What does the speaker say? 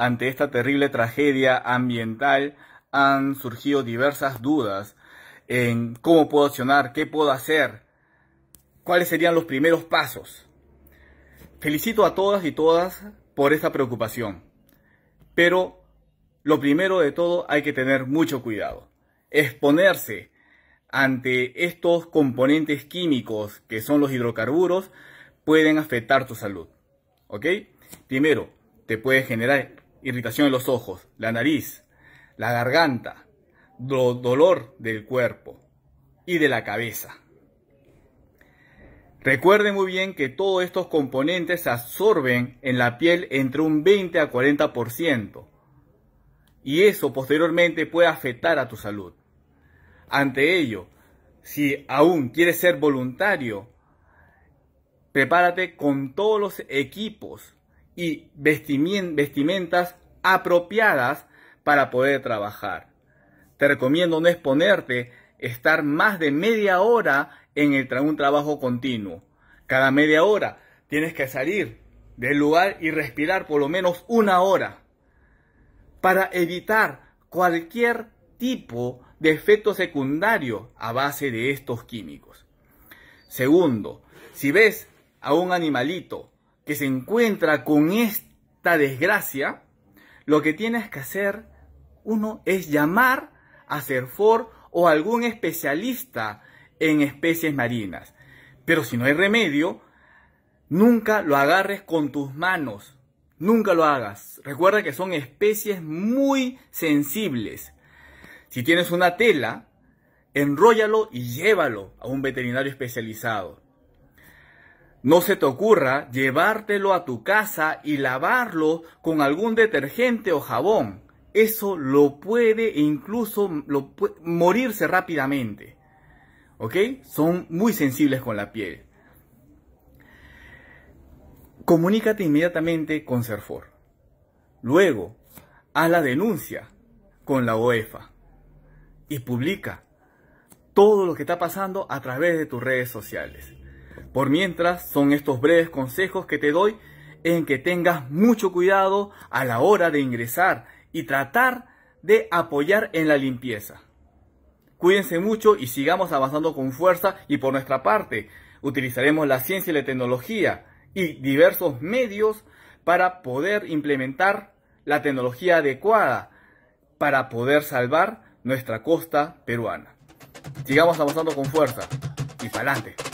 Ante esta terrible tragedia ambiental han surgido diversas dudas en cómo puedo accionar, qué puedo hacer, cuáles serían los primeros pasos. Felicito a todas y todas por esta preocupación, pero lo primero de todo hay que tener mucho cuidado. Exponerse ante estos componentes químicos que son los hidrocarburos pueden afectar tu salud. ¿Ok? Primero, te puede generar irritación de los ojos, la nariz, la garganta, dolor del cuerpo y de la cabeza. Recuerde muy bien que todos estos componentes se absorben en la piel entre un 20 a 40% y eso posteriormente puede afectar a tu salud. Ante ello, si aún quieres ser voluntario, prepárate con todos los equipos y vestimentas apropiadas para poder trabajar. Te recomiendo no exponerte, estar más de media hora en un trabajo continuo. Cada media hora tienes que salir del lugar y respirar por lo menos una hora para evitar cualquier tipo de efecto secundario a base de estos químicos. Segundo, si ves a un animalito que se encuentra con esta desgracia, lo que tienes que hacer uno es llamar a CERFOR o algún especialista en especies marinas. Pero si no hay remedio, nunca lo agarres con tus manos. Nunca lo hagas. Recuerda que son especies muy sensibles. Si tienes una tela, enróllalo y llévalo a un veterinario especializado. No se te ocurra llevártelo a tu casa y lavarlo con algún detergente o jabón. Eso lo puede incluso morirse rápidamente. ¿Ok? Son muy sensibles con la piel. Comunícate inmediatamente con Serfor. Luego, haz la denuncia con la OEFA y publica todo lo que está pasando a través de tus redes sociales. Por mientras, son estos breves consejos que te doy en que tengas mucho cuidado a la hora de ingresar y tratar de apoyar en la limpieza. Cuídense mucho y sigamos avanzando con fuerza y por nuestra parte utilizaremos la ciencia y la tecnología y diversos medios para poder implementar la tecnología adecuada para poder salvar nuestra costa peruana. Sigamos avanzando con fuerza y para adelante.